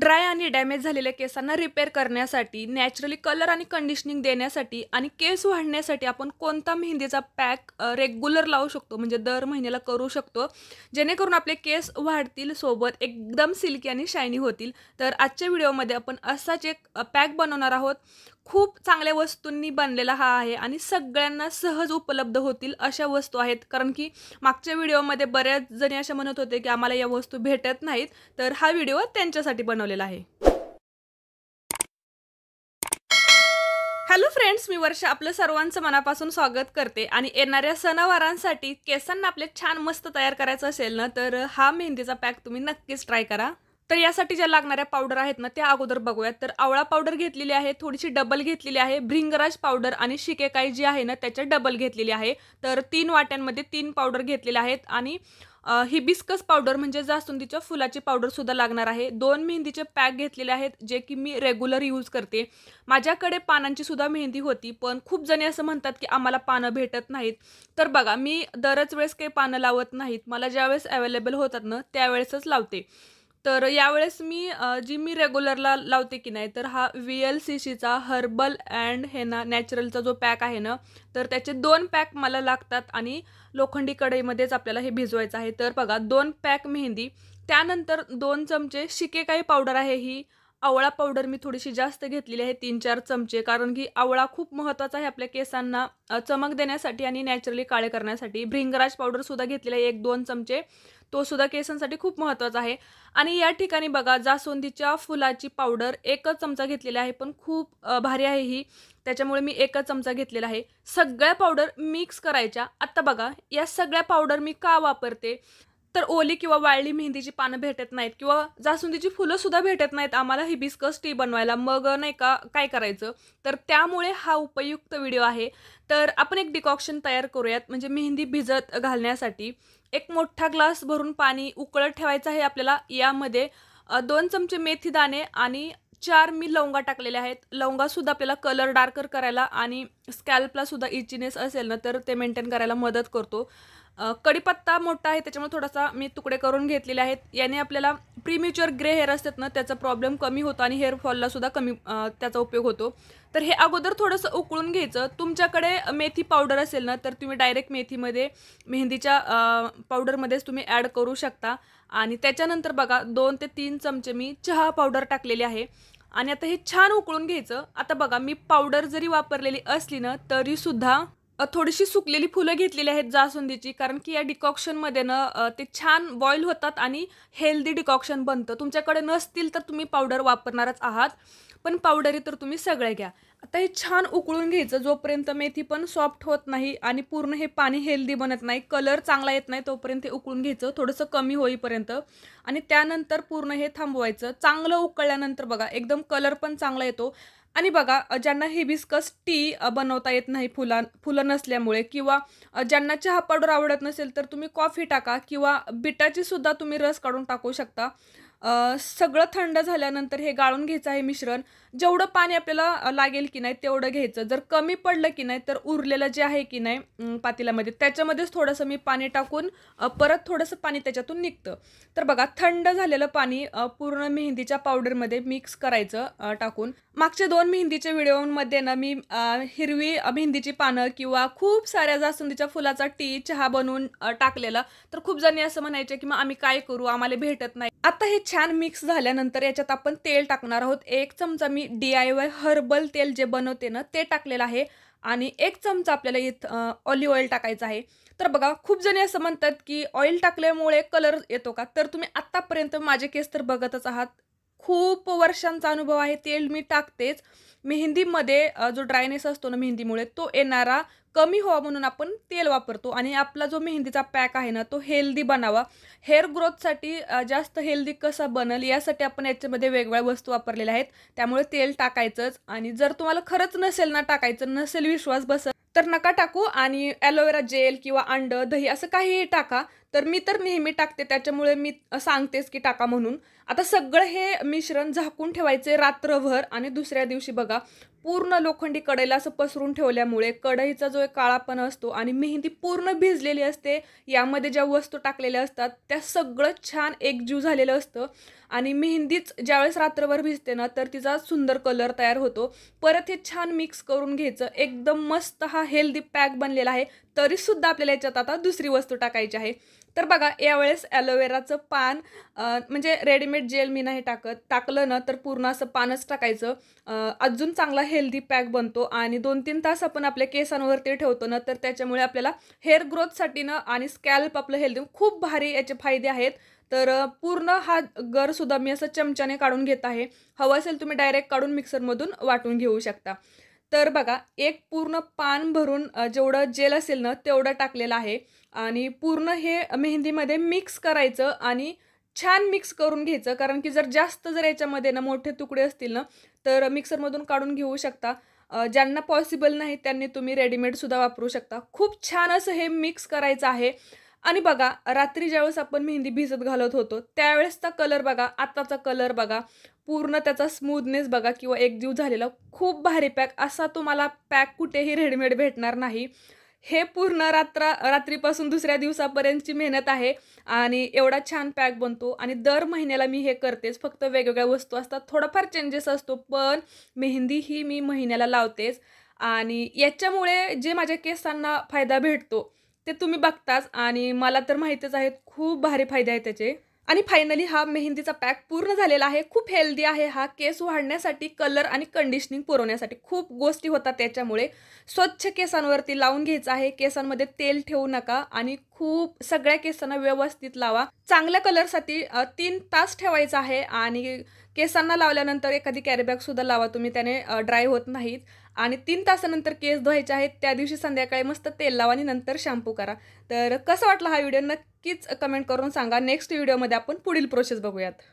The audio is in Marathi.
ड्राय आणि डॅमेज झालेल्या केसांना रिपेअर करण्यासाठी नॅचरली कलर आणि कंडिशनिंग देण्यासाठी आणि केस वाढण्यासाठी आपण कोणता मेहंदीचा पॅक रेग्युलर लावू शकतो म्हणजे दर महिन्याला करू शकतो जेणेकरून आपले केस वाढतील सोबत एकदम सिल्की आणि शायनी होतील तर आजच्या व्हिडिओमध्ये आपण असाच एक पॅक बनवणार आहोत खूप चांगल्या वस्तूंनी बनलेला हा आहे आणि सगळ्यांना सहज उपलब्ध होतील अशा वस्तू आहेत कारण की मागच्या व्हिडिओमध्ये बऱ्याच जणी अशा म्हणत होते की आम्हाला या वस्तू भेटत नाहीत तर हा व्हिडिओ त्यांच्यासाठी बनवलेला आहे हॅलो फ्रेंड्स मी वर्षा आपलं सर्वांचं मनापासून स्वागत करते आणि येणाऱ्या सणावारांसाठी केसांना आपले छान मस्त तयार करायचं असेल ना तर हा मेहंदीचा पॅक तुम्ही नक्कीच ट्राय करा तर यासाठी ज्या लागणाऱ्या पावडर आहेत ना त्या अगोदर बघूयात तर आवळा पावडर घेतलेली आहे थोडीशी डबल घेतलेली आहे भ्रिंगराज पावडर आणि शिकेकाई जी आहे ना त्याच्या डबल घेतलेली आहे तर तीन वाट्यांमध्ये तीन पावडर घेतलेल्या आहेत आणि हिबिस्कस पावडर म्हणजे जास्वंदीच्या फुलाची पावडरसुद्धा लागणार आहे दोन मेहंदीचे पॅक घेतलेले आहेत जे की मी रेग्युलर यूज करते माझ्याकडे पानांची सुद्धा मेहंदी होती पण खूप जणी असं म्हणतात की आम्हाला पानं भेटत नाहीत तर बघा मी दरच वेळेस काही पानं लावत नाहीत मला ज्यावेळेस अवेलेबल होतात ना त्यावेळेसच लावते तर यावेळेस मी जी मी रेग्युलरला लावते की नाही तर हा व्ही एल सी सीचा हर्बल अँड हे ना नॅचरलचा जो पॅक आहे ना तर त्याचे दोन पॅक मला लागतात आणि लोखंडी कढईमध्येच आपल्याला हे भिजवायचं आहे तर बघा दोन पॅक मेहंदी त्यानंतर दोन चमचे शिकेकाई पावडर आहे ही आवळा पावडर मी थोडीशी जास्त घेतलेली आहे तीन चार चमचे कारण की आवळा खूप महत्त्वाचा आहे आपल्या केसांना चमक देण्यासाठी आणि नॅचरली काळे करण्यासाठी भृंगराज पावडरसुद्धा घेतलेला आहे एक दोन चमचे तो सुद्धा केसांसाठी खूप महत्त्वाचा आहे आणि या ठिकाणी बघा जास्वंदीच्या फुलाची पावडर एकच चमचा घेतलेला आहे पण खूप भारी आहे ही त्याच्यामुळे मी एकच चमचा घेतलेला आहे सगळ्या पावडर मिक्स करायच्या आत्ता बघा या सगळ्या पावडर मी का वापरते तर ओली किंवा वाळली मेहंदीची पानं भेटत नाहीत किंवा जासुंदीची फुलंसुद्धा सुद्धा भेटत नाहीत आम्हाला हिबिस्कस टी बनवायला मग नाही का काय करायचं तर त्यामुळे हा उपयुक्त व्हिडिओ आहे तर आपण एक डिकॉक्शन तयार करूयात म्हणजे मेहंदी भिजत घालण्यासाठी एक मोठा ग्लास भरून पाणी उकळत ठेवायचं आहे आपल्याला यामध्ये दोन चमचे मेथी दाणे आणि चार मी लवंगा टाकलेल्या आहेत लवंगासुद्धा आपल्याला कलर डार्कर करायला आणि स्कॅल्पला सुद्धा इचिनेस असेल ना तर ते मेंटेन करायला मदत करतो कडीपत्ता मोठा आहे त्याच्यामुळे थोडासा मी तुकडे करून घेतलेले आहेत याने आपल्याला प्रीमिच्युअर ग्रे हेअर असतात ना त्याचा प्रॉब्लेम कमी होतो आणि हेअर फॉलला सुद्धा कमी त्याचा उपयोग होतो तर हे अगोदर थोडंसं उकळून घ्यायचं तुमच्याकडे मेथी पावडर असेल ना तर तुम्ही डायरेक्ट मेथीमध्ये मेहंदीच्या पावडरमध्येच तुम्ही ॲड करू शकता आणि त्याच्यानंतर बघा दोन ते तीन चमचे मी चहा पावडर टाकलेली आहे आणि आता हे छान उकळून घ्यायचं आता बघा मी पावडर जरी वापरलेली असली ना तरीसुद्धा थोडीशी सुकलेली फुलं घेतलेली आहेत जासुंदीची कारण की या डिकॉक्शनमध्ये ना ते छान बॉईल होतात आणि हेल्दी डिकॉक्शन बनतं तुमच्याकडे नसतील तर तुम्ही पावडर वापरणारच आहात पण पावडरी तर तुम्ही सगळे घ्या आता हे छान उकळून घ्यायचं जोपर्यंत मेथी पण सॉफ्ट होत नाही आणि पूर्ण हे पाणी हेल्दी बनत नाही कलर चांगला येत नाही तोपर्यंत हे उकळून घ्यायचं थोडंसं कमी होईपर्यंत आणि त्यानंतर पूर्ण हे थांबवायचं चांगलं उकळल्यानंतर बघा एकदम कलर पण चांगला येतो आणि बघा ज्यांना हिबिस्कस टी बनवता येत नाही फुला फुलं नसल्यामुळे किंवा ज्यांना चहा पावडर आवडत नसेल तर तुम्ही कॉफी टाका किंवा बिटाची सुद्धा तुम्ही रस काढून टाकू शकता सगळं थंड झाल्यानंतर हे गाळून घ्यायचं आहे मिश्रण जेवढं पाणी आपल्याला लागेल की नाही तेवढं घ्यायचं जर कमी पडलं की नाही तर उरलेलं जे आहे की नाही पातेल्यामध्ये त्याच्यामध्येच थोडंसं मी पाणी टाकून परत थोडंसं पाणी त्याच्यातून निघतं तर बघा थंड झालेलं पाणी पूर्ण मेहंदीच्या पावडरमध्ये मिक्स करायचं टाकून मागच्या दोन मेहंदीच्या व्हिडिओमध्ये ना मी हिरवी मेहंदीची पानं किंवा खूप साऱ्या जास्वंदीच्या फुलाचा टी चहा बनवून टाकलेला तर खूप जणी असं म्हणायचे की मग आम्ही काय करू आम्हाला भेटत नाही आता हे छान मिक्स झाल्यानंतर याच्यात आपण तेल टाकणार आहोत एक चमचा मी डी आय वाय हर्बल तेल जे बनवते ना ते टाकलेलं आहे आणि एक चमचा आपल्याला इथं ऑलिव्ह ऑइल टाकायचं आहे तर बघा खूप जणी असं म्हणतात की ऑइल टाकल्यामुळे कलर येतो का तर तुम्ही आत्तापर्यंत माझे केस तर बघतच आहात खूप वर्षांचा अनुभव आहे तेल मी टाकतेच मेहंदीमध्ये जो ड्रायनेस असतो ना मेहंदीमुळे तो येणारा कमी व्हावा म्हणून आपण तेल वापरतो आणि आपला जो मेहंदीचा पॅक आहे ना तो हेल्दी बनावा हेअर ग्रोथसाठी जास्त हेल्दी कसा बनल यासाठी आपण याच्यामध्ये वेगवेगळ्या वस्तू वापरलेल्या आहेत त्यामुळे तेल टाकायचंच आणि जर तुम्हाला खरंच नसेल ना टाकायचं नसेल विश्वास बसत तर नका टाकू आणि ॲलोवेरा जेल किंवा अंड दही असं काहीही टाका तर मी तर नेहमी टाकते त्याच्यामुळे मी सांगतेच की टाका म्हणून आता सगळं हे मिश्रण झाकून ठेवायचे रात्रभर आणि दुसऱ्या दिवशी बघा पूर्ण लोखंडी कढईला असं पसरून ठेवल्यामुळे कढईचा जो काळापण असतो आणि मेहंदी पूर्ण भिजलेली असते यामध्ये ज्या वस्तू टाकलेल्या असतात त्या सगळं छान एकजीव झालेलं असतं आणि मेहंदीच ज्यावेळेस रात्रभर भिजते ना तर तिचा सुंदर कलर तयार होतो परत हे छान मिक्स करून घ्यायचं एकदम मस्त हा हेल्दी पॅक बनलेला आहे तरीसुद्धा आपल्याला याच्यात आता दुसरी वस्तू टाकायची आहे तर बघा यावेळेस ॲलोवेराचं पान म्हणजे रेडीमेड जेल मी नाही टाकत टाकलं ना तर पूर्ण असं पानच टाकायचं अजून चांगला हेल्दी पॅक बनतो आणि दोन तीन तास आपण आपल्या केसांवरती ठेवतो ना तर त्याच्यामुळे आपल्याला हेअर ग्रोथसाठी ना आणि स्कॅल्प आपलं हेल्दी खूप भारी याचे फायदे आहेत तर पूर्ण हा गरसुद्धा मी असं चमच्याने काढून घेत आहे हवं असेल तुम्ही डायरेक्ट काढून मिक्सरमधून वाटून घेऊ शकता तर बघा एक पूर्ण पान भरून जेवढं जेल असेल ना तेवढं टाकलेलं आहे आणि पूर्ण हे मेहंदीमध्ये मिक्स करायचं आणि छान मिक्स करून घ्यायचं कारण की जर जास्त जर याच्यामध्ये ना मोठे तुकडे असतील ना तर मिक्सरमधून काढून घेऊ शकता ज्यांना पॉसिबल नाही त्यांनी तुम्ही रेडीमेडसुद्धा वापरू शकता खूप छान असं हे मिक्स करायचं आहे आणि बघा रात्री ज्यावेळेस आपण मेहंदी भिजत घालत होतो त्यावेळेसचा कलर बघा आत्ताचा कलर बघा पूर्ण त्याचा स्मूदनेस बघा किंवा एक एकजीव झालेला खूप भारी पॅक असा तुम्हाला पॅक कुठेही रेडीमेड भेटणार नाही हे पूर्ण रात्र रात्रीपासून दुसऱ्या दिवसापर्यंतची मेहनत आहे आणि एवढा छान पॅक बनतो आणि दर महिन्याला मी हे करतेच फक्त वेगवेगळ्या वस्तू असतात थोडाफार चेंजेस असतो पण मेहंदी ही मी महिन्याला लावतेच आणि याच्यामुळे जे माझ्या केसांना फायदा भेटतो ते तुम्ही बघताच आणि मला तर माहितीच आहेत खूप भारी फायदे आहेत त्याचे आणि फायनली हा मेहंदीचा पॅक पूर्ण झालेला आहे खूप हेल्दी आहे हा केस वाढण्यासाठी कलर आणि कंडिशनिंग पुरवण्यासाठी खूप गोष्टी होतात त्याच्यामुळे स्वच्छ केसांवरती लावून घ्यायचं आहे केसांमध्ये तेल ठेवू नका आणि खूप सगळ्या केसांना व्यवस्थित लावा चांगल्या कलरसाठी तीन तास ठेवायचा आहे आणि केसांना लावल्यानंतर एखादी सुद्धा लावा तुम्ही त्याने ड्राय होत नाहीत आणि तीन तासानंतर केस धुवायचे आहेत त्या दिवशी संध्याकाळी मस्त तेल लावा आणि नंतर शॅम्पू करा तर कसं वाटला हा व्हिडिओ नक्कीच कमेंट करून सांगा नेक्स्ट व्हिडिओमध्ये आपण पुढील प्रोसेस बघूयात